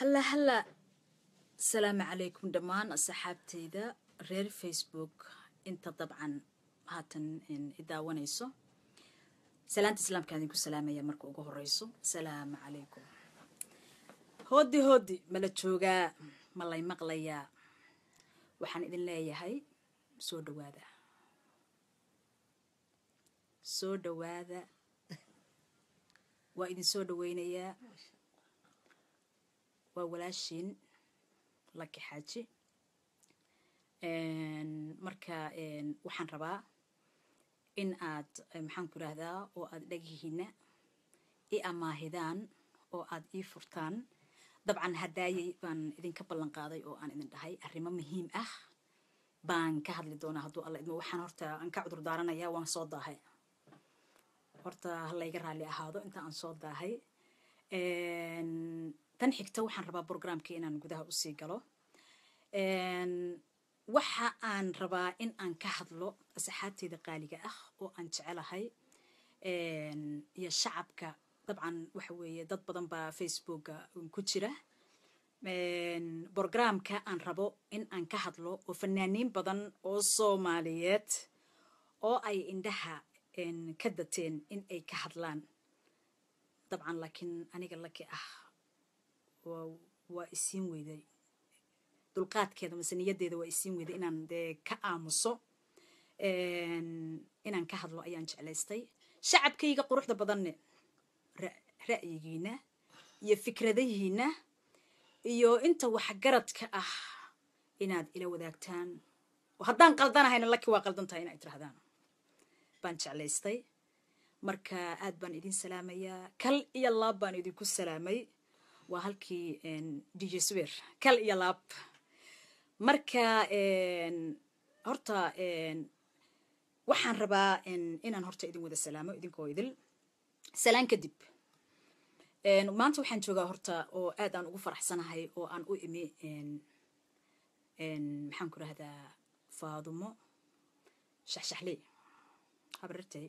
halla halla asalaamu calaykum dhammaan asxaabteyda reer facebook inta dabcan haatan idaawanayso salaanta islaamka idinku salaamaya marka ugu horeyso asalaamu calaykum hoodi hoodi mala joogaa malay maqlayaa waxaan idin leeyahay soo dhawaada soo dhawaada waa idin soo dhaweynayaa waa walaashiin laki xaaji marka waxaan rabaa in aad eh, maxaan ku rahdaa oo aad dhegihiina i amaahidaan oo aad ii furtaan dabcan hadaayay baan idinka ballan qaaday oo aan idin dhahay arrimo muhiim ah baan ka hadli doonaa hadduu alla idmo waxaan horta aan ka cudur daaranayaa waan soo daahay horta ha layga raalli ahaado inta aan soo daahay tan xigta waxaan rabaa brogramka inaan gudaha usii galo waxa aan rabaa in aan ka hadlo asxaabteyda qaaliga ah oo aan jecelahay iyo shacabka dabcan waxa weeye dad badan baa facebooka ku jira brograamka aan rabo in aan ka hadlo oo fanaaniin badan oo soomaaliyeed oo ay indhaha ka dateen in ay ka hadlaan dabcan laakiin aniga laki ah waa isiin weyday dulqaadkeeda mase niyadeeda waa isiin weyday inaan dee ka aamuso inaan ka hadlo ayaan jeclaystay shacabkayga quruxda badanne ra'yigiina iyo fikradihiina iyo inta waxgaradka ah inaad ila wadaagtaan oo haddaan qaldanahayn laki waa qaldan tahay inaad tirahdaan baan jeclaystay marka aad baan idin salaamayaa kal iyo laab baan idinku salaamay waa halkii dj swir kal iyo laab marka horta waxaan rabaa inaan horta idin wada salaamo idinkoo idil salaan kadib maanta waxaan joogaa horta oo aad aan ugu faraxsanahay oo aan u imi maxaan ku rahdaa faadumo shaxshaxley habarartay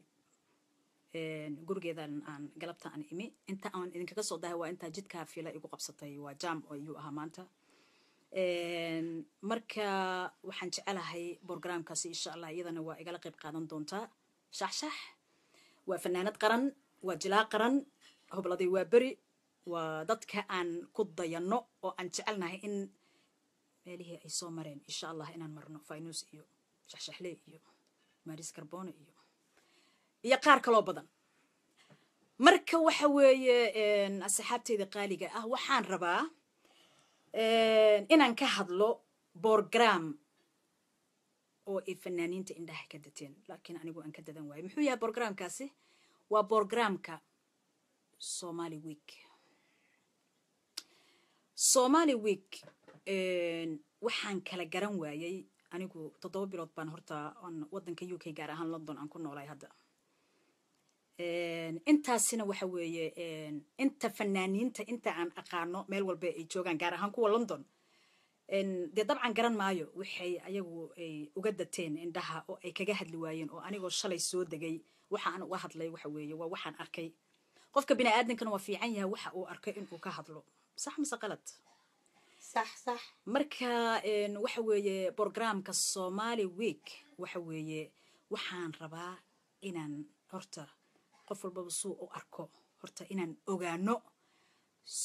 gurigeedan aan galabta aan imi inta aan idinkaga soo dahay waa intaa jidkaa fiila igu qabsatay waa jam ayuu ahaa maanta marka waxaan jecelahay borogramkaasi insha allah iyadana waa igala qeyb qaadan doontaa shaxshax waa fanaanad qaran waa jilaa qaran hobladay waa beri waa dadka aan ku dayano oo aan jecelnahay in meelihii ay soo mareen insha allah inaan marno finus iyo shaxshaxle iyo maris carbone iyo iyo qaar kaloo badan marka waxa weeye asxaabteyda qaaliga ah waxaan rabaa inaan ka hadlo borgram oo ay fanaaniinta indhaha ka dateen laakiin anigu aan ka dadan waayo muxuu yahay borgramkaasi waa borgramka somali week somali week waxaan kala garan waayey anigu toddoba bilood baan horta wadanka u k gaar ahaan london aan ku noolay hadda intaasina waxa weeye inta fanaaniinta inta aan aqaano meel walba ay joogaan gaar ahaan kuwa london dee dabcan garan maayo waxay ayagu ay uga dateen indhaha oo ay kaga hadli waayeen oo anigoo shalay soo degay waxa aan uga hadlay waxa weeye waa waxaan arkay qofka bini aadamkana waa fiican yahay waxa uu arkay inuu ka hadlo sax mise qalad marka waxa weeye borogramka somali week waxa weeye waxaan rabaa inaan horta qof walbaba suu u arko horta inaan ogaano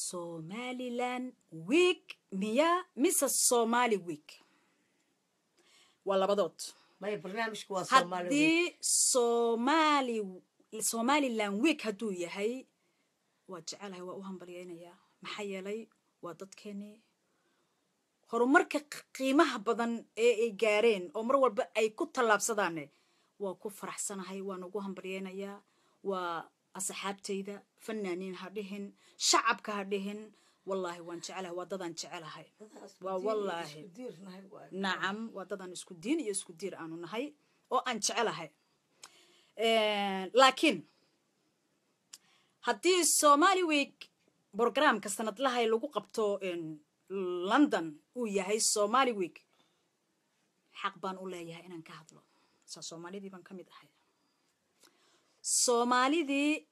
somalilan wiik miya mise somali wiik waa labadood haddii somali somalilan wiik hadduu yahay waa jecelahay waa u hambalyaynayaa maxaa yeelay waa dadkeeni horumarka qiimaha badan ee ay gaareen oo mar walba ay ku tallaabsadaane waa ku faraxsanahay waan ugu hambalyaynayaa waa asxaabtayda fanaaniin ha dhihin shacabka ha dhihin wallaahi waan jecelahay waa dadaan jecelahay waa wallaahi nacam waa dadaan isku diin iyo isku diir aanu nahay oo aan jecelahay laakiin haddii somali week brogramka sanadlahay lagu qabto london uu yahay somali week xaq baan u leeyahay inaan ka hadlo saa soomaalidii baan ka mid ahay soomaalidii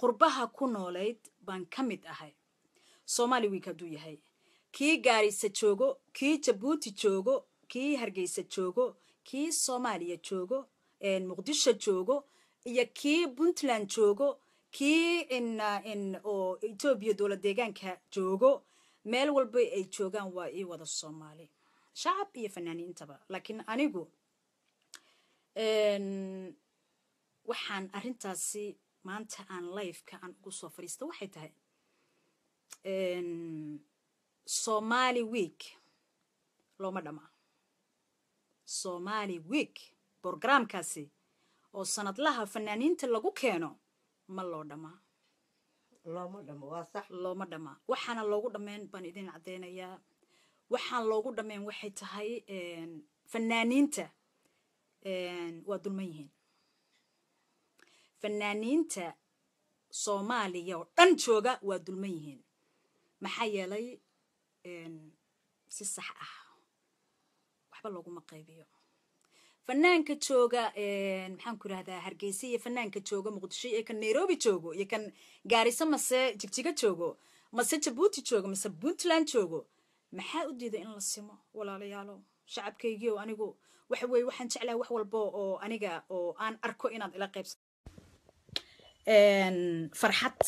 qurbaha ku noolayd baan ka mid ahay soomaali wiik hadduu yahay kii gaarisa joogo kii jabuuti joogo kii hargeysa joogo kii soomaaliya joogo muqdisho joogo iyo kii puntland joogo kii oo etoobiya dowla deegaanka joogo meel walba ay joogaan waa ii wada soomaali shacab iyo fanaaniintaba laakiin anigu waxaan arintaasi maanta aan lifeka aan ugu soo fadhiista waxay tahay ehm, somali week looma dhamaa somali week brogramkaasi oo sanadlaha fanaaniinta lagu keeno ma loo dhamaa looma dhamaa waxaana loogu dhammeyn baan idin cadeynayaa waxaan loogu dhammeyn waxay tahay ehm, fanaaniinta ehm, waa dulman yihiin fanaaniinta soomaaliya oo dhan jooga waa dulman yihiin maxaa yeelay si sax ah waxba looguma qaybiyo fanaanka jooga maxaanku irahdaa hargeysa iyo fanaanka jooga muqdisho iyo kan nairobi joogo iyo kan gaariso mase jigjiga joogo mase jabuuti joogo mase puntland joogo maxaa u diida in la simo walaalayaalo shacabkaygii anigu waxa weeye waxaan jeclaha wax walbo oo aniga oo aan arko inaad ila qaybsa farxad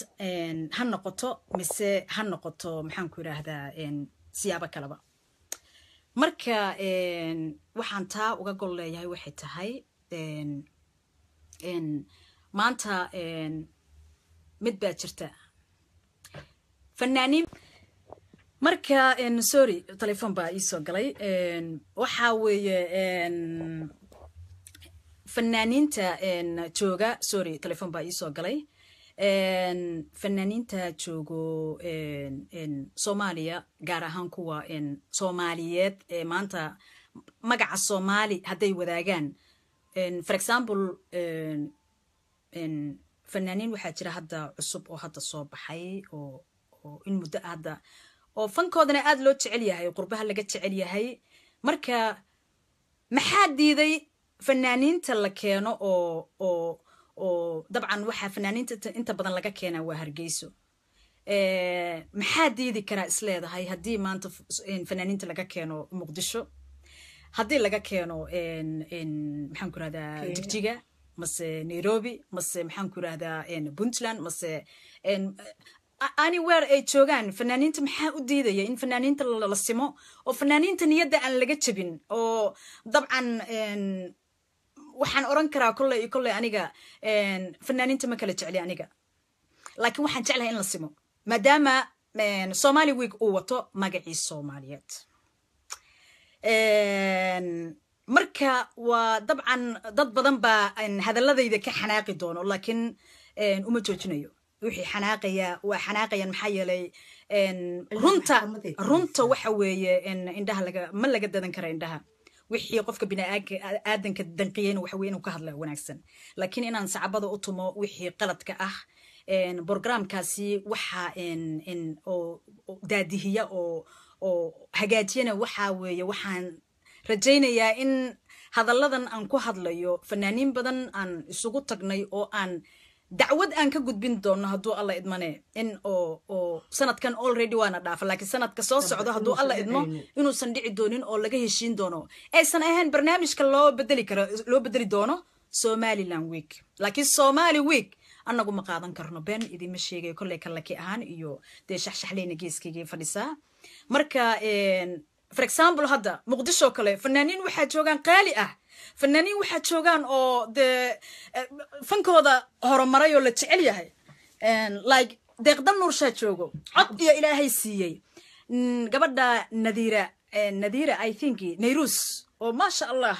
ha noqoto mise ha noqoto maxaanku idhaahdaa siyaabo kalaba marka waxaan taa uga gol leeyahay waxay tahay maanta mid baa jirta fanaaniin marka sorry telefoon baa iisoo galay waxaa weeye fanaaniinta jooga sorry telefoon baa iisoo galay fanaaniinta joogo soomaaliya gaar ahaan kuwa soomaaliyeed ee maanta magaca soomaali hadday wadaagaan for example fanaaniin waxaa jira hadda cusub oo hadda soo baxay oo in muddo hadda oo fankoodana aada loo jecel yahay qurbaha laga jecel yahay marka maxaa diiday fanaaniinta la keeno oo oo oo dabcan waxaa fanaaniinta inta badan laga keenaa waa hargeyso eh, maxaa diidi karaa isleedahay haddii maanta fanaaniinta laga keeno muqdisho haddii laga keeno maxaanku rahdaa jigjiga mase nairobi mase maxaanku irahdaa puntland mase ani ay joogaan fanaaniinta maxaa u diidaya in fanaaniinta la simo oo fanaaniinta niyadda aan laga jabin oo dabcan waxaan oran karaa kolley kolley aniga fanaaniinta ma kala jecli aniga laakiin waxaan jeclahay in la simo maadaama somali week uu wato magacii soomaaliyeed marka waa dabcan dad badan baa hadaladayda ka xanaaqi doono laakiin uma joojinayo wixii xanaaqaya waa xanaaqayaan maxaa yeelay runta runta waxa weeye indhaha ma laga dadan kara indhaha wixii qofka biniaadanka danqiyan waxawey inuu ka hadla wanaagsan laakiin inaan sacabada u tumo wixii qaladka ah brogramkaasi waxa oo daadihiya oo oo hagaajiyana waxaa weeye waxaan rajaynayaa in hadalladan aan ku hadlayo fanaaniin badan aan isugu tagnay oo aan dacwad aan ka gudbin doonno haduu alla idmane in oo oo sanadkan already waana dhaafa laakiin sanadka soo socdo haduu alla idmo inuusan dhici doonin oo laga heshiin doono aysan ahayn barnaamijka loo bedeli karo loo bedeli doono somaliland week laakiin somali week annagu ma qaadan karno been idinma sheegayo kolley kalaki ahaan iyo dee shaxshaxleyna geeskaygii fadhisaa marka for example hadda muqdisho kale fanaaniin waxaa joogaan qaali ah fanaaniin waxaa joogaan oo dee eh, fankooda horomaray oo la jecel yahay like deeqda nuurshaa joogo cod iyo ilaahay siiyey gabadha nadiira nadiira i think nayrus oo maasha allah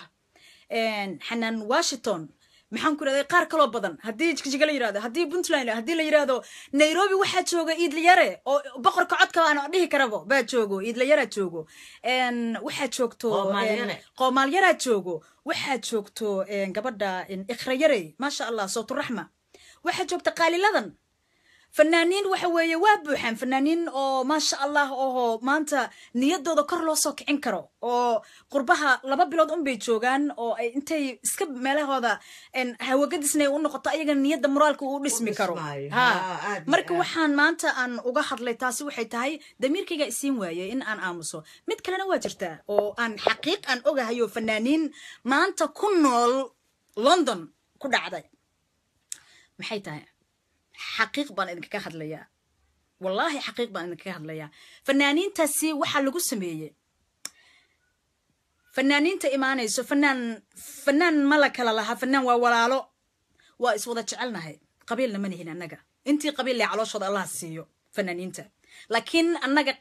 xanaan washington maxaan ku irahday qaar kaloo badan haddii jigjiga la yirahdo haddii puntland haddii la yirahdo nairobi waxaa jooga iidlayare oo boqorka codka aan dhihi karabo baa joogo iidlayaraa joogo waxaa joogto qoomaalyaraa joogo waxaad joogto eh, gabadha ikhrayarey maasha allah sawturaxma waxaad joogta qaaliladan fanaaniin waxa weeye waa buuxaan fanaaniin oo maasha allah oho maanta niyadooda kor loo soo kicin karo oo qurbaha laba bilood unbay joogaan oo ay intay iska meelahooda hawagadisna u noqoto ayaga niyadda moraalka uu dhismi karo marka waxaan maanta aan uga hadlay taasi waxay tahay damiirkayga isiin waayey in aan aamuso mid kalena waa jirtaa oo aan xaqiiq aan ogahayo fanaaniin maanta ku nool london ku dhacday maxay tahay xaqiiq baan idinkaga hadlayaa wallaahi xaqiiq baan idinkaga hadlayaa fanaaniintaasi waxaa lagu sameeyey fanaaniinta imaanayso fanaan fanaan ma la kala laha fanaan waa walaalo waa iswada jecelnahay qabiilna ma nihin annaga intii qabiille calooshooda allah siiyo fanaaniinta laakiin annaga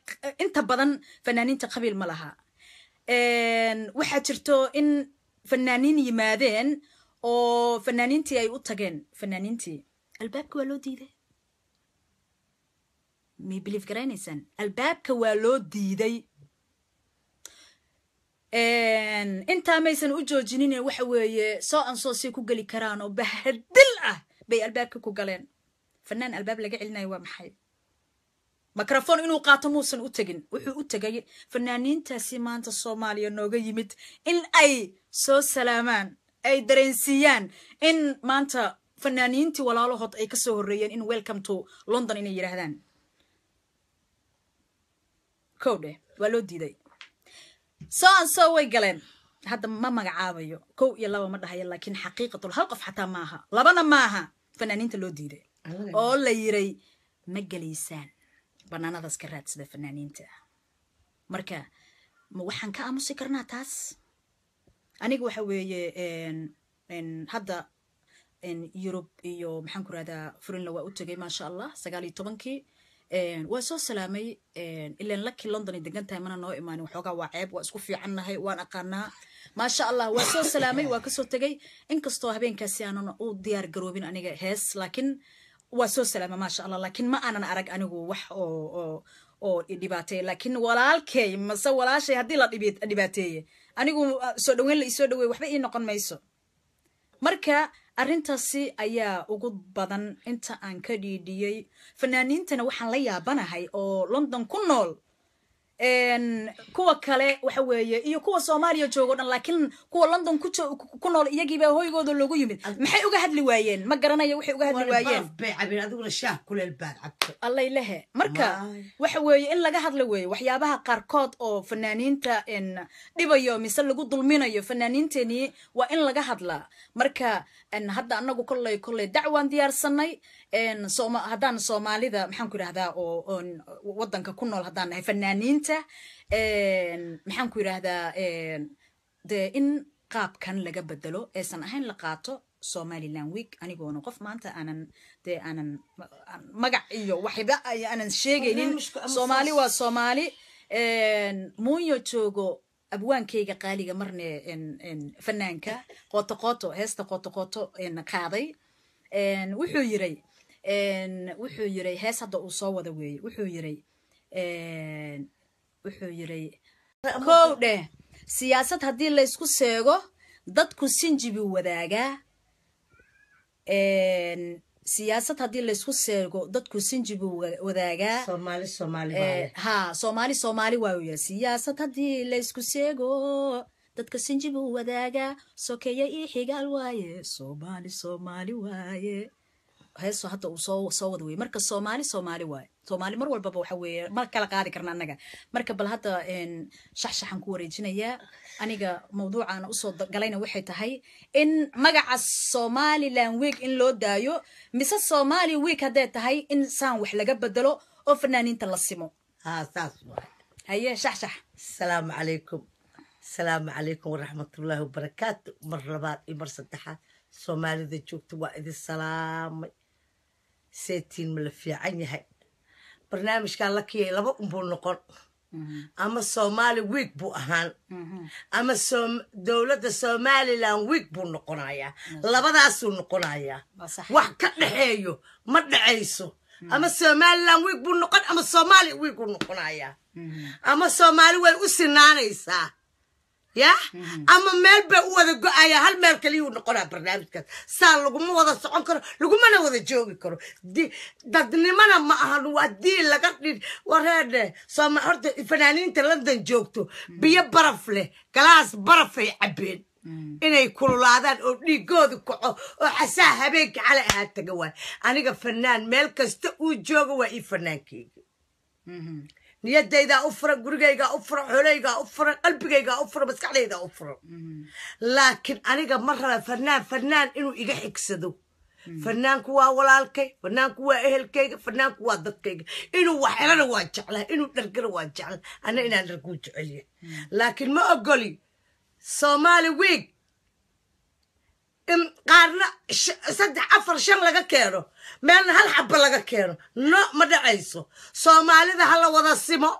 inta badan fanaaniinta qabiil ma laha waxaa jirto in fanaaniin yimaadeen oo fanaaniintii ay u tageen fanaaniintii albaabka waa loo diiday may biliif garaynaysaan albaabka waa loo diiday intaa maysan u joojinine waxa weeye soo ansoo say ku geli karaan oo bahadil ah bay albaabka ku galeen fanaan albaab laga celinayo waa maxay mikrofon inuu qaato muusan u tegin wuxuu u tegay fanaaniintaasi maanta soomaaliya nooga yimid in ay soo salaamaan ay dareensiiyaan in maanta fanaaniintii walaalahood ay kasoo horreeyeen in welcome to london inay yidhaahdaan kow dheh waa loo diiday soo an soo way galeen hadda ma magacaabayo kow iyo laba ma dhahayo laakiin xaqiiqatul hal qof xataa maaha labana maaha fanaaniinta loo diiday oo la yiray ma gelaysaan banaanadaas ka raad sida fanaaniinta marka ma waxaan ka aamusi karnaa taas aniga waxa weeye hadda yurub iyo maxaan ku rahdaa furila waa u tegay maasha allah sagaal iyo tobankii waa soo salaamay ilan laki london ay degan tahay mana noo imaanin waxoogaa waa ceeb waa isku fiicannahay waan aqaanaa maasha allah waa soo salaamay waa kasoo tegay inkastoo habeenkaasi aanan u diyaar garoobin aniga hees laakiin waa soo salaamay maasha allah laakiin ma aanan arag anigu wax oo oo dhibaateeye laakiin walaalkey mase walaashay haddii la dhibaateeye anigu ah, soo dhaweyn la isoo dhaweey waxba ii noqon mayso marka arrintaasi ayaa ugu badan inta aan ka dhiidhiyey fanaaniintana waxaan la yaabanahay oo london ku nool kuwa kale waxa weeye iyo kuwa soomaaliya joogo dhan laakiin kuwa london ku nool iyagiiba hoygooda loogu yimid maxay uga hadli waayeen ma garanaya waxay uga hadli waayeenallay marka waxa weeye in laga hadla weeye waxyaabaha qaarkood oo fanaaniinta dhibayo mise lagu dulminayo fanaaniinteenii waa in laga hadlaa marka hadda anagu kolley kolley dacwaan diyaarsanay haddaan soomaalida maxaan ku oo wadanka ku nool haddaan nahay fanaaniinta keenaysa ehm, maxaan ku ehm, dee in qaabkan laga bedelo eesan ahayn la qaato somaliland week anigoona qof maanta aanan dee aanan magac iyo waxba aanan sheegaynin soomaali waa soomaali ehm, munyo joogo abwaankayga qaaliga marne fanaanka qoto heesta qoto qaaday wuxuu yiray wuxuu yiray hees hadda uu soo wada weeye wuxuu yiray wuxuu yiri kow dheh siyaasad haddii laysku seego dadku sinji buu wadaagaa siyaasad haddii laysku seego dadku sinji buu wadaagaa ha soomaali soomaali waau yiri siyaasad haddii laysku seego dadka sinji buu wadaagaa sokeeya io xigaal waaye soomaali soomaali waaye heeso hadda uu soo soo wada weye marka soomaali soomaali waaye soomaali mar walbaba waxa weeye ma kala qaadi karna annaga marka bal hadda shaxshaxaan ku wareejinayaa aniga mawduucaana usoo galayna waxay tahay in magaca somalilan week in loo daayo mise somali week hadday tahay in saan wax laga bedelo oo fanaaniinta la simo haa haye shaxshax asalaamu calaykum asalaamu calaykum waraxmatullaahi wabarakaatu mar labaad iyo mar saddexaad soomaalida joogta waa idin salaamay seetiin mala fiican yahay barnaamijkan lakiyay laba unbuu noqon mm-hmm. ama somali wiig buu ahaan mm-hmm. ama dowladda somaliland wiig buu noqonayaa labadaasuu noqonayaa wax ka dhaxeeyo ma dhacayso mm-hmm. ama somaliland wiig buu noqon ama somali wiig buu noqonayaa ama somali way u sinaanaysaa ya mm-hmm. ama meel baa u wada go-aya hal meel kaliya noqonaa barnaamijkaas saa laguma wada socon karo lagumana wada joogi karo dadnimana ma ahan waa diin laga dhin wareedhe sooma horta fanaaniinta london joogto mm-hmm. biyo baraf leh galaas barafay cabbeen mm-hmm. inay kululaadaan oo dhiigoodu kaco oo xasaa habeenka cala ahaa taga waay aniga fanaan meel kasta uu joogo waa ii fanaankeyga niyadaydaa u furan gurigaygaa u furan xoleygaa u furan qalbigaygaa u furan maskaxdaydaa u furan laakiin aniga ma raba fanaan fanaan inuu iga xigsado fanaanku waa walaalkay fanaanku waa ehelkayga fanaanku waa dadkayga inuu wax helana waa jeclaa inuu dhargana waa jeclaa ana inaan dharguu jeceliya laakiin ma ogoli somaali wiig saddex afar shan laga keeno meelna hal xaba laga keeno no ma dhacayso soomaalida hala wada simo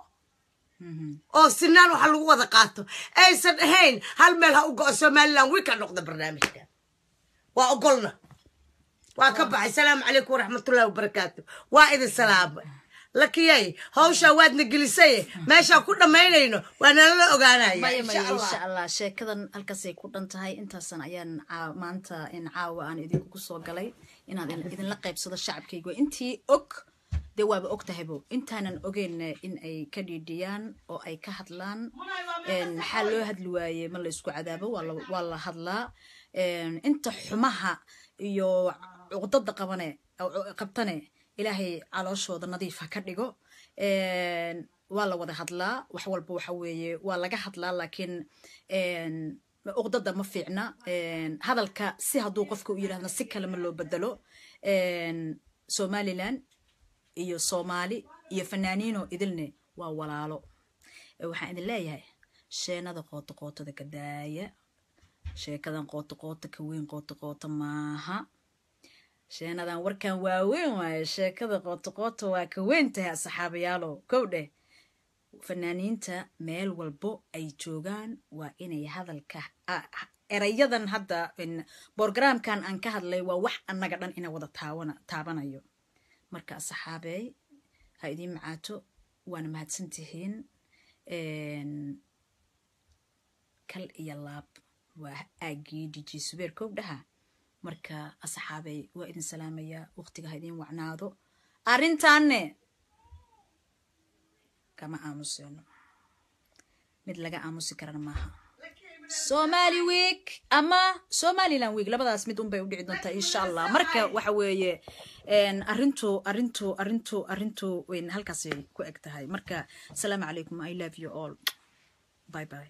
mm-hmm. oo sinaan waxa lagu wada qaato aysan ahayn hal meel ha u go-o somaliland wiil ka noqda barnaamijka waa ogolna waa ka baxay salaamu calaykum waraxmatullahi wabarakaatu waa idin salaamay lakiyay hawshaa waadna gelisaye meeshaa ku dhammaynayno waanalala ogaanaya sheekadan halkaasay ku dhan tahay intaasan ayaan ah, maanta caawa aan idinkugu soo galay inaad idinla qaybsado shacabkaygu intii og dee waaba og tahaybo intaanan ogeynna in ay ka dhiidhiyaan oo ay ka hadlaan maxaa loo hadli waaye ma laysku cadaabo waa la hadlaa inta xumaha iyo cuqdada qabane qabtane ilaahay calooshooda nadiifa ka dhigo waa la wada hadlaa wax walba waxa weeye waa laga hadlaa laakiin uqdada ma fiicna hadalka si hadduu qofka u yirahda si kale ma loo bedelo somalilan iyo soomaali iyo fanaaniino idilne waa walaalo waxaan idin leeyahay sheenada qooto qootada gadaaya sheekadan qootoqoota ka weyn qooto qoota maaha sheenadan warkan waaweyn waayo sheekada qootoqooto waa ka weyn tahay asxaabayaalow kow dheh fanaaniinta meel walbo ay joogaan waa inay hadalka erayadan hadda borogramkan aan ka hadlay waa wax annaga dhan ina wada taabanayo marka asxaabey ha idiin macaato waana mahadsan tihiin kal iyo laab waa aagii diji subeer kow dhaha marka asxaabey waa idin salaamayaa waqtiga ha idin wacnaado arrintanne kama aamusino mid laga aamusi karana maaha somali week ama somalilan week labadaas mid unbay u dhici doontaa insha allah marka waxa weeye arintu arintu arintu arintu halkaasay ku eg tahay marka asalaamu calaykum i love you all by by